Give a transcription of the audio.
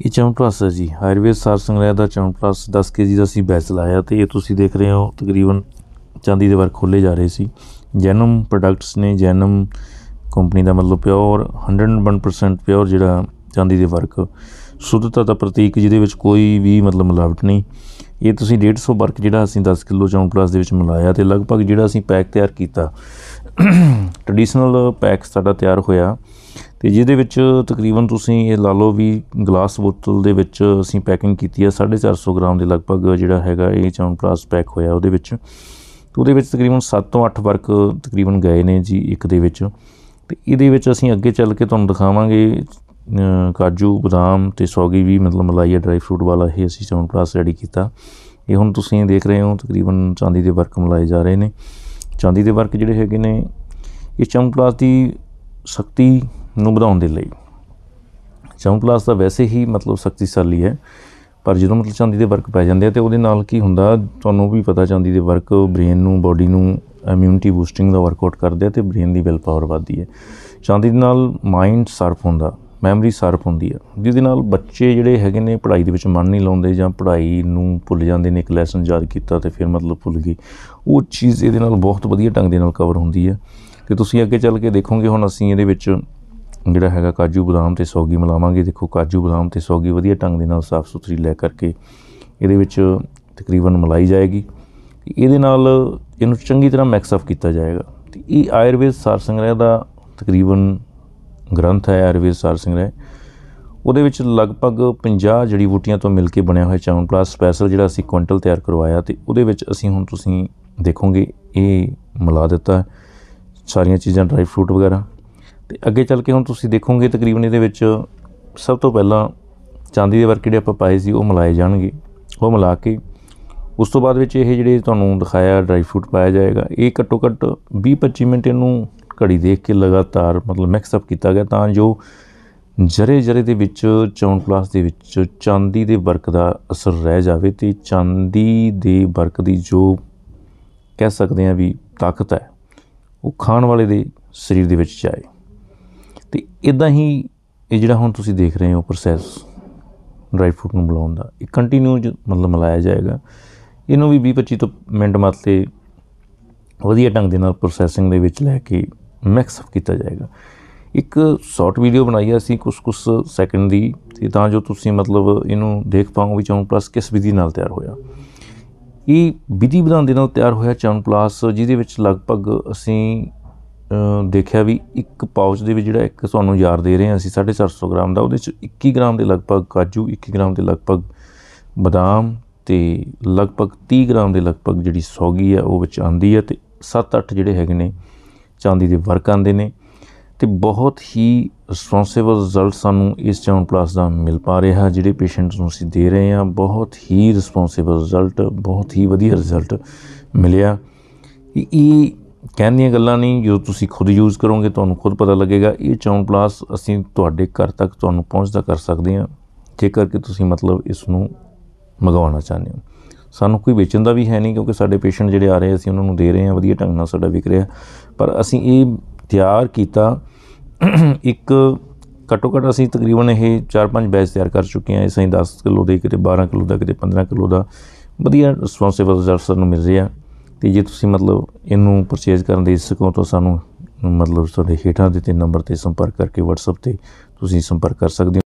ਇਹ ਪਲੱਸ ਹੈ ਜੀ ਹਾਇਰਵੇ ਸਾਰ ਸੰਗ੍ਰਹਿ ਦਾ ਪਲੱਸ 10 ਕੇਜੀ ਦਾ ਅਸੀਂ ਬੈਚ ਲਾਇਆ ਤੇ ਇਹ ਤੁਸੀਂ ਦੇਖ ਰਹੇ ਹੋ ਤਕਰੀਬਨ ਚਾਂਦੀ ਦੇ ਵਰਕ ਖੋਲੇ ਜਾ ਰਹੇ ਸੀ ਜੈਨਮ ਪ੍ਰੋਡਕਟਸ ਨੇ ਜੈਨਮ ਕੰਪਨੀ ਦਾ ਮਤਲਬ ਪਿਓਰ 101% ਪਿਓਰ ਜਿਹੜਾ ਚਾਂਦੀ ਦੇ ਵਰਕ ਸ਼ੁੱਧਤਾ ਦਾ ਪ੍ਰਤੀਕ ਜਿਹਦੇ ਵਿੱਚ ਕੋਈ ਵੀ ਮਤਲਬ ਮਿਲਾਵਟ ਨਹੀਂ ਇਹ ਤੁਸੀਂ 150 ਵਰਕ ਜਿਹੜਾ ਅਸੀਂ 10 ਕਿਲੋ ਚਾਉਂ ਪਲੱਸ ਦੇ ਵਿੱਚ ਮਿਲਾਇਆ ਤੇ ਲਗਭਗ ਜਿਹੜਾ ਅਸੀਂ ਪੈਕ ਤਿਆਰ ਕੀਤਾ ਟ੍ਰੈਡੀਸ਼ਨਲ ਪੈਕ ਸਾਡਾ ਤਿਆਰ ਹੋਇਆ ਤੇ ਜਿਹਦੇ ਵਿੱਚ ਤਕਰੀਬਨ ਤੁਸੀਂ ਇਹ ਲਾ ਲਓ ਵੀ ਗਲਾਸ ਬੋਤਲ ਦੇ ਵਿੱਚ ਅਸੀਂ ਪੈਕਿੰਗ ਕੀਤੀ ਆ 450 ਗ੍ਰਾਮ ਦੇ ਲਗਭਗ ਜਿਹੜਾ ਹੈਗਾ ਇਹ ਪਲਾਸ ਪੈਕ ਹੋਇਆ ਉਹਦੇ ਵਿੱਚ ਤੇ ਉਹਦੇ ਵਿੱਚ ਤਕਰੀਬਨ 7 ਤੋਂ 8 ਵਰਕ ਤਕਰੀਬਨ ਗਏ ਨੇ ਜੀ ਇੱਕ ਦੇ ਵਿੱਚ ਤੇ ਇਹਦੇ ਵਿੱਚ ਅਸੀਂ ਅੱਗੇ ਚੱਲ ਕੇ ਤੁਹਾਨੂੰ ਦਿਖਾਵਾਂਗੇ ਕਾਜੂ ਬਦਾਮ ਤੇ ਸੌਗੀ ਵੀ ਮਤਲਬ ਮਲਾਈਆ ਡਰਾਈ ਫਰੂਟ ਵਾਲਾ ਇਹ ਅਸੀਂ ਪਲਾਸ ਰੈਡੀ ਕੀਤਾ ਇਹ ਹੁਣ ਤੁਸੀਂ ਦੇਖ ਰਹੇ ਹੋ ਤਕਰੀਬਨ ਚਾਂਦੀ ਦੇ ਵਰਕ ਮਲਾਏ ਜਾ ਰਹੇ ਨੇ ਚਾਂਦੀ ਦੇ ਵਰਕ ਜਿਹੜੇ ਹੈਗੇ ਨੇ ਇਹ ਪਲਾਸ ਦੀ ਸ਼ਕਤੀ ਨੂੰ ਵਧਾਉਣ ਦੇ ਲਈ ਚੌਂ ਪਲਾਸ ਦਾ ਵੈਸੇ ਹੀ ਮਤਲਬ ਸ਼ਕਤੀਸ਼ਾਲੀ ਹੈ ਪਰ ਜਦੋਂ ਮਤਲਬ ਚਾਂਦੀ ਦੇ ਵਰਕ ਪੈ ਜਾਂਦੇ ਆ ਤੇ ਉਹਦੇ ਨਾਲ ਕੀ ਹੁੰਦਾ ਤੁਹਾਨੂੰ ਵੀ ਪਤਾ ਚਾਂਦੀ ਦੇ ਵਰਕ ਬ੍ਰੇਨ ਨੂੰ ਬਾਡੀ ਨੂੰ ਇਮਿਊਨਿਟੀ ਬੂਸਟਿੰਗ ਦਾ ਵਰਕਆਊਟ ਕਰਦੇ ਆ ਤੇ ਬ੍ਰੇਨ ਦੀ ਵਿਲ ਪਾਵਰ ਵਧਦੀ ਹੈ ਚਾਂਦੀ ਦੇ ਨਾਲ ਮਾਈਂਡ ਸਰਪ ਹੁੰਦਾ ਮੈਮਰੀ ਸਰਪ ਹੁੰਦੀ ਆ ਜਿਹਦੇ ਨਾਲ ਬੱਚੇ ਜਿਹੜੇ ਹੈਗੇ ਨੇ ਪੜ੍ਹਾਈ ਦੇ ਵਿੱਚ ਮਨ ਨਹੀਂ ਲਾਉਂਦੇ ਜਾਂ ਪੜ੍ਹਾਈ ਨੂੰ ਭੁੱਲ ਜਾਂਦੇ ਨੇ ਇੱਕ ਲੈਸਨ ਯਾਦ ਕੀਤਾ ਤੇ ਫਿਰ ਮਤਲਬ ਭੁੱਲ ਗਏ ਉਹ ਚੀਜ਼ ਇਹਦੇ ਨਾਲ ਬਹੁਤ ਵਧੀਆ ਢੰਗ ਦੇ ਨਾਲ ਕਵਰ ਹੁੰਦੀ ਹੈ ਕਿ ਤੁਸੀਂ ਅੱਗੇ ਚੱਲ ਕੇ ਦੇਖੋਗੇ ਹੁਣ ਅਸੀਂ ਇਹਦੇ ਵਿੱਚ ਜਿਹੜਾ ਹੈਗਾ ਕਾਜੂ ਬਦਾਮ ਤੇ ਸੌਗੀ ਮਿਲਾਵਾਂਗੇ ਦੇਖੋ ਕਾਜੂ ਬਦਾਮ ਤੇ ਸੌਗੀ ਵਧੀਆ ਢੰਗ ਦੇ ਨਾਲ ਸਾਫ਼ ਸੁਥਰੀ ਲੈ ਕਰਕੇ ਇਹਦੇ ਵਿੱਚ ਤਕਰੀਬਨ ਮਲਾਈ ਜਾਏਗੀ ਇਹਦੇ ਨਾਲ ਇਹਨੂੰ ਚੰਗੀ ਤਰ੍ਹਾਂ ਮਿਕਸ ਅਪ ਕੀਤਾ ਜਾਏਗਾ ਤੇ ਇਹ ਆਯੁਰਵੇਦ ਸਾਰ ਸੰਗ੍ਰਹਿ ਦਾ ਤਕਰੀਬਨ ਗ੍ਰੰਥ ਹੈ ਆਯੁਰਵੇਦ ਸਾਰ ਸੰਗ੍ਰਹਿ ਉਹਦੇ ਵਿੱਚ ਲਗਭਗ 50 ਜੜੀ ਬੂਟੀਆਂ ਤੋਂ ਮਿਲ ਕੇ ਬਣਿਆ ਹੋਇਆ ਚਾਉਣ ਪਲਾਸ ਸਪੈਸ਼ਲ ਜਿਹੜਾ ਅਸੀਂ ਕੁਇੰਟਲ ਤਿਆਰ ਕਰਵਾਇਆ ਤੇ ਉਹਦੇ ਵਿੱਚ ਅਸੀਂ ਹੁਣ ਤੁਸੀਂ ਦੇਖੋਗੇ ਇਹ ਮਿਲਾ ਦਿੱਤਾ ਸਾਰੀਆਂ ਚੀਜ਼ਾਂ ਡਰਾਈ ਫਰੂਟ ਵਗੈਰਾ ਤੇ ਅੱਗੇ ਚੱਲ ਕੇ ਹੁਣ ਤੁਸੀਂ ਦੇਖੋਗੇ ਤਕਰੀਬਨ ਇਹਦੇ ਵਿੱਚ ਸਭ ਤੋਂ ਪਹਿਲਾਂ ਚਾਂਦੀ ਦੇ ਵਰਕ ਜਿਹੜੇ ਆਪਾਂ ਪਾਏ ਸੀ ਉਹ ਮਿਲਾਏ ਜਾਣਗੇ ਉਹ ਮਿਲਾ ਕੇ ਉਸ ਤੋਂ ਬਾਅਦ ਵਿੱਚ ਇਹ ਜਿਹੜੇ ਤੁਹਾਨੂੰ ਦਿਖਾਇਆ ਡਰਾਈ ਫਰੂਟ ਪਾਇਆ ਜਾਏਗਾ ਇਹ ਘੱਟੋ ਘੱਟ 20-25 ਮਿੰਟ ਇਹਨੂੰ ਘੜੀ ਦੇਖ ਕੇ ਲਗਾਤਾਰ ਮਤਲਬ ਮਿਕਸ ਅਪ ਕੀਤਾ ਗਿਆ ਤਾਂ ਜੋ ਜਰੇ ਜਰੇ ਦੇ ਵਿੱਚ ਚੌਂ ਪਲਾਸ ਦੇ ਵਿੱਚ ਚਾਂਦੀ ਦੇ ਵਰਕ ਦਾ ਅਸਰ ਰਹਿ ਜਾਵੇ ਤੇ ਚਾਂਦੀ ਦੇ ਵਰਕ ਦੀ ਜੋ ਕਹਿ ਸਕਦੇ ਆ ਵੀ ਤਾਕਤ ਹੈ ਉਹ ਖਾਣ ਵਾਲੇ ਦੇ ਸਰੀਰ ਦੇ ਵਿੱਚ ਜਾਏ ਤੇ ਇਦਾਂ ਹੀ ਇਹ ਜਿਹੜਾ ਹੁਣ ਤੁਸੀਂ ਦੇਖ ਰਹੇ ਹੋ ਪ੍ਰੋਸੈਸ ਡਰਾਈ ਫਰੂਟ ਨੂੰ ਬਲਾਉਣ ਦਾ ਇਹ ਕੰਟੀਨਿਊ ਮਤਲਬ ਮਿਲਾਇਆ ਜਾਏਗਾ ਇਹਨੂੰ ਵੀ 20 25 ਤੋਂ ਮਿੰਟ ਮਾਤਲੇ ਵਧੀਆ ਢੰਗ ਦੇ ਨਾਲ ਪ੍ਰੋਸੈਸਿੰਗ ਦੇ ਵਿੱਚ ਲੈ ਕੇ ਮਿਕਸ ਅਪ ਕੀਤਾ ਜਾਏਗਾ ਇੱਕ ਸ਼ਾਰਟ ਵੀਡੀਓ ਬਣਾਈ ਆ ਅਸੀਂ ਕੁਝ ਕੁਝ ਸੈਕਿੰਡ ਦੀ ਤੇ ਤਾਂ ਜੋ ਤੁਸੀਂ ਮਤਲਬ ਇਹਨੂੰ ਦੇਖ ਪਾਓ ਵੀ ਚੌਨ ਪਲਸ ਕਿਸ ਵਿਧੀ ਨਾਲ ਤਿਆਰ ਹੋਇਆ ਇਹ ਵਿਧੀ ਵਿਧਾਨ ਦੇ ਨਾਲ ਤਿਆਰ ਹੋਇਆ ਚੌਨ ਪਲਸ ਜਿਹਦੇ ਵਿੱਚ ਲਗਭਗ ਅਸੀਂ ਦੇਖਿਆ ਵੀ ਇੱਕ ਪਾਊਚ ਦੇ ਵਿੱਚ ਜਿਹੜਾ ਇੱਕ ਤੁਹਾਨੂੰ ਯਾਰ ਦੇ ਰਹੇ ਹਾਂ ਅਸੀਂ 450 ਗ੍ਰਾਮ ਦਾ ਉਹਦੇ ਚ 21 ਗ੍ਰਾਮ ਦੇ ਲਗਭਗ ਕਾਜੂ 21 ਗ੍ਰਾਮ ਦੇ ਲਗਭਗ ਬਦਾਮ ਤੇ ਲਗਭਗ 30 ਗ੍ਰਾਮ ਦੇ ਲਗਭਗ ਜਿਹੜੀ ਸੌਗੀ ਆ ਉਹ ਵਿੱਚ ਆਂਦੀ ਹੈ ਤੇ 7-8 ਜਿਹੜੇ ਹੈਗੇ ਨੇ ਚਾਂਦੀ ਦੇ ਵਰਕ ਆਂਦੇ ਨੇ ਤੇ ਬਹੁਤ ਹੀ ਰਿਸਪੌਂਸਿਬਲ ਰਿਜ਼ਲਟ ਸਾਨੂੰ ਇਸ ਚਾਉਨ ਪਲੱਸ ਦਾ ਮਿਲ ਪਾ ਰਿਹਾ ਜਿਹੜੇ ਪੇਸ਼ੈਂਟਸ ਨੂੰ ਅਸੀਂ ਦੇ ਰਹੇ ਹਾਂ ਬਹੁਤ ਹੀ ਰਿਸਪੌਂਸਿਬਲ ਰਿਜ਼ਲਟ ਬਹੁਤ ਹੀ ਵਧੀਆ ਰਿਜ਼ਲਟ ਮਿਲਿਆ ਇਹ ਕਹਿਣ ਦੀਆਂ ਗੱਲਾਂ ਨਹੀਂ ਜੋ ਤੁਸੀਂ ਖੁਦ ਯੂਜ਼ ਕਰੋਗੇ ਤੁਹਾਨੂੰ ਖੁਦ ਪਤਾ ਲੱਗੇਗਾ ਇਹ ਚੌਨ ਪਲਾਸ ਅਸੀਂ ਤੁਹਾਡੇ ਘਰ ਤੱਕ ਤੁਹਾਨੂੰ ਪਹੁੰਚਦਾ ਕਰ ਸਕਦੇ ਹਾਂ ਜੇਕਰ ਕਿ ਤੁਸੀਂ ਮਤਲਬ ਇਸ ਨੂੰ ਮੰਗਵਾਉਣਾ ਚਾਹੁੰਦੇ ਹੋ ਸਾਨੂੰ ਕੋਈ ਵੇਚਣ ਦਾ ਵੀ ਹੈ ਨਹੀਂ ਕਿਉਂਕਿ ਸਾਡੇ ਪੇਸ਼ੈਂਟ ਜਿਹੜੇ ਆ ਰਹੇ ਅਸੀਂ ਉਹਨਾਂ ਨੂੰ ਦੇ ਰਹੇ ਹਾਂ ਵਧੀਆ ਢੰਗ ਨਾਲ ਸਾਡਾ ਵਿਕ ਰਿਹਾ ਪਰ ਅਸੀਂ ਇਹ ਤਿਆਰ ਕੀਤਾ ਇੱਕ ਘੱਟੋ ਘੱਟ ਅਸੀਂ ਤਕਰੀਬਨ ਇਹ 4-5 ਬੈਚ ਤਿਆਰ ਕਰ ਚੁੱਕੇ ਹਾਂ ਇਸ ਅਸੀਂ 10 ਕਿਲੋ ਦੇ ਕਿਤੇ 12 ਕਿਲੋ ਦਾ ਕਿਤੇ 15 ਕਿਲੋ ਦਾ ਵਧੀਆ ਰਿਸਪੌਂਸਿਬਲ ਰਿਜ਼ਲਟ ਸਾਨੂੰ ਮਿਲ ਰਿਹਾ ਤੇ ਜੇ ਤੁਸੀਂ ਮਤਲਬ ਇਹਨੂੰ ਪਰਚੇਸ ਕਰਨ ਦੇ ਸਕੋ ਤਾਂ ਸਾਨੂੰ ਮਤਲਬ ਹੀਟਾਂ ਹੇਠਾਂ ਦਿੱਤੇ ਨੰਬਰ ਤੇ ਸੰਪਰਕ ਕਰਕੇ WhatsApp ਤੇ ਤੁਸੀਂ ਸੰਪਰਕ ਕਰ ਸਕਦੇ ਹੋ